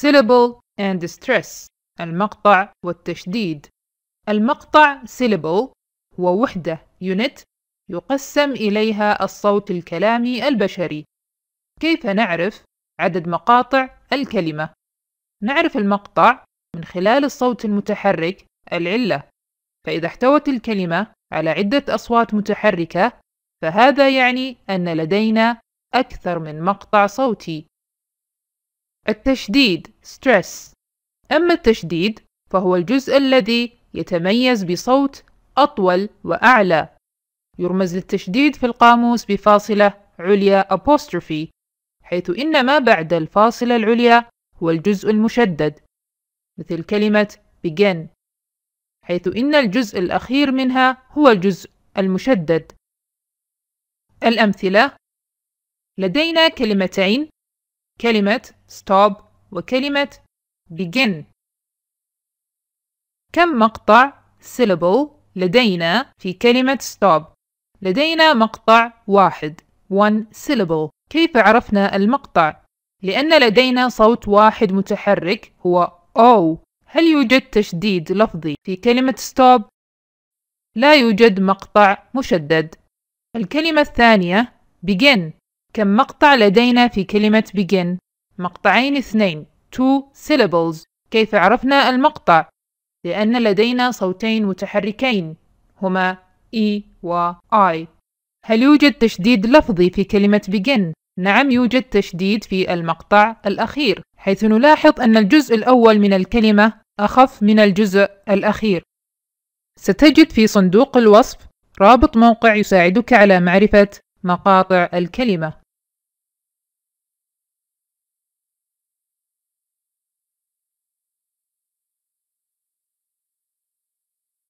syllable and stress المقطع والتشديد المقطع syllable هو وحدة unit يقسم إليها الصوت الكلامي البشري كيف نعرف عدد مقاطع الكلمة؟ نعرف المقطع من خلال الصوت المتحرك العلة فإذا احتوت الكلمة على عدة أصوات متحركة فهذا يعني أن لدينا أكثر من مقطع صوتي التشديد stress أما التشديد فهو الجزء الذي يتميز بصوت أطول وأعلى يرمز للتشديد في القاموس بفاصلة عليا apostrophe حيث إن ما بعد الفاصلة العليا هو الجزء المشدد مثل كلمة begin حيث إن الجزء الأخير منها هو الجزء المشدد الأمثلة لدينا كلمتين كلمة stop وكلمة begin كم مقطع syllable لدينا في كلمة stop؟ لدينا مقطع واحد one syllable كيف عرفنا المقطع؟ لأن لدينا صوت واحد متحرك هو O هل يوجد تشديد لفظي في كلمة stop؟ لا يوجد مقطع مشدد الكلمة الثانية begin كم مقطع لدينا في كلمة begin مقطعين اثنين two syllables كيف عرفنا المقطع؟ لأن لدينا صوتين متحركين هما E و I هل يوجد تشديد لفظي في كلمة begin؟ نعم يوجد تشديد في المقطع الأخير حيث نلاحظ أن الجزء الأول من الكلمة أخف من الجزء الأخير ستجد في صندوق الوصف رابط موقع يساعدك على معرفة مقاطع الكلمة